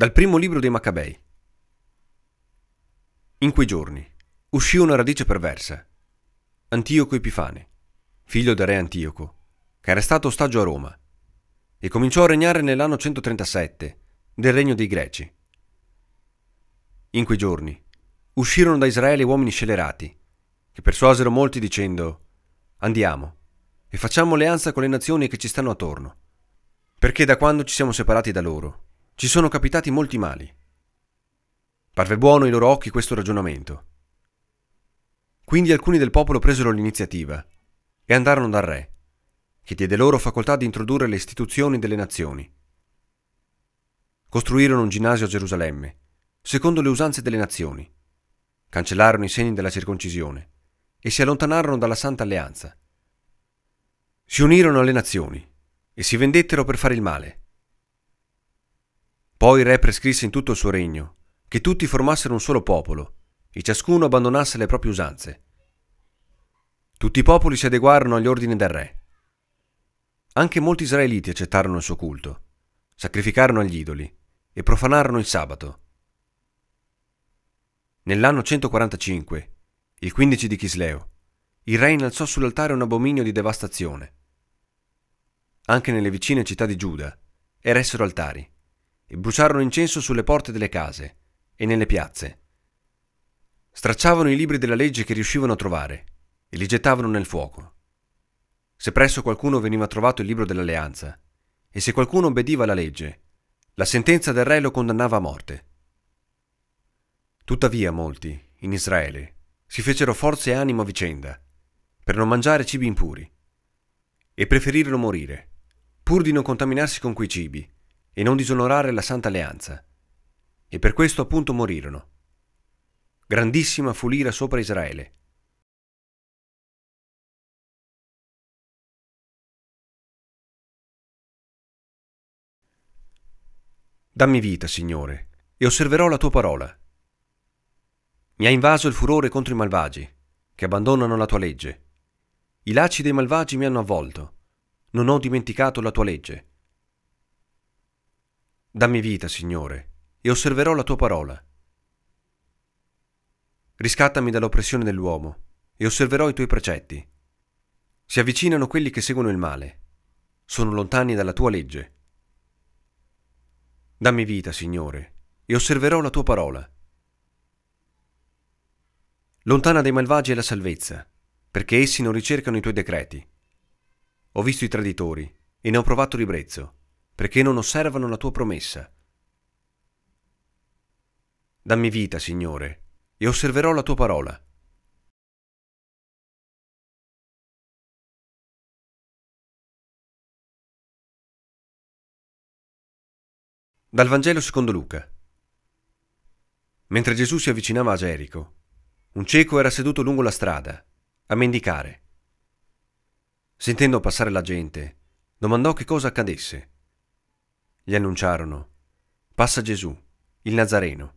Dal primo libro dei Maccabei. In quei giorni uscì una radice perversa, Antioco Epifane, figlio del re Antioco, che era stato ostaggio a Roma, e cominciò a regnare nell'anno 137 del regno dei Greci. In quei giorni uscirono da Israele uomini scelerati, che persuasero molti dicendo, andiamo e facciamo alleanza con le nazioni che ci stanno attorno, perché da quando ci siamo separati da loro ci sono capitati molti mali. Parve buono ai loro occhi questo ragionamento. Quindi alcuni del popolo presero l'iniziativa e andarono dal re, che diede loro facoltà di introdurre le istituzioni delle nazioni. Costruirono un ginnasio a Gerusalemme, secondo le usanze delle nazioni. Cancellarono i segni della circoncisione e si allontanarono dalla Santa Alleanza. Si unirono alle nazioni e si vendettero per fare il male. Poi il re prescrisse in tutto il suo regno che tutti formassero un solo popolo e ciascuno abbandonasse le proprie usanze. Tutti i popoli si adeguarono agli ordini del re. Anche molti israeliti accettarono il suo culto, sacrificarono agli idoli e profanarono il sabato. Nell'anno 145, il 15 di Chisleo, il re innalzò sull'altare un abominio di devastazione. Anche nelle vicine città di Giuda eressero altari e bruciarono incenso sulle porte delle case e nelle piazze. Stracciavano i libri della legge che riuscivano a trovare e li gettavano nel fuoco. Se presso qualcuno veniva trovato il libro dell'alleanza e se qualcuno obbediva alla legge, la sentenza del re lo condannava a morte. Tuttavia molti, in Israele, si fecero forza e animo a vicenda per non mangiare cibi impuri e preferirono morire, pur di non contaminarsi con quei cibi e non disonorare la Santa Alleanza, e per questo appunto morirono. Grandissima fu l'ira sopra Israele. Dammi vita, Signore, e osserverò la tua parola. Mi ha invaso il furore contro i malvagi, che abbandonano la tua legge. I lacci dei malvagi mi hanno avvolto. Non ho dimenticato la tua legge. Dammi vita, Signore, e osserverò la tua parola. Riscattami dall'oppressione dell'uomo, e osserverò i tuoi precetti. Si avvicinano quelli che seguono il male, sono lontani dalla tua legge. Dammi vita, Signore, e osserverò la tua parola. Lontana dai malvagi è la salvezza, perché essi non ricercano i tuoi decreti. Ho visto i traditori e ne ho provato ribrezzo perché non osservano la tua promessa. Dammi vita, Signore, e osserverò la tua parola. Dal Vangelo secondo Luca. Mentre Gesù si avvicinava a Gerico, un cieco era seduto lungo la strada, a mendicare. Sentendo passare la gente, domandò che cosa accadesse. Gli annunciarono, Passa Gesù, il Nazareno.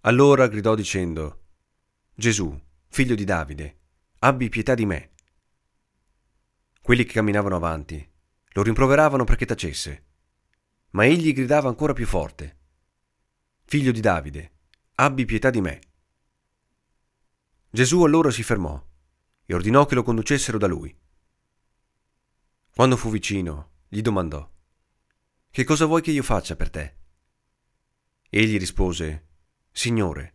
Allora gridò dicendo, Gesù, figlio di Davide, abbi pietà di me. Quelli che camminavano avanti lo rimproveravano perché tacesse, ma egli gridava ancora più forte, Figlio di Davide, abbi pietà di me. Gesù allora si fermò e ordinò che lo conducessero da lui. Quando fu vicino, gli domandò, che cosa vuoi che io faccia per te? Egli rispose, Signore,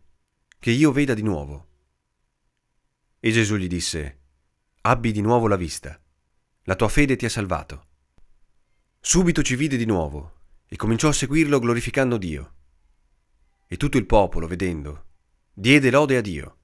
che io veda di nuovo. E Gesù gli disse, Abbi di nuovo la vista, la tua fede ti ha salvato. Subito ci vide di nuovo e cominciò a seguirlo glorificando Dio. E tutto il popolo, vedendo, diede lode a Dio.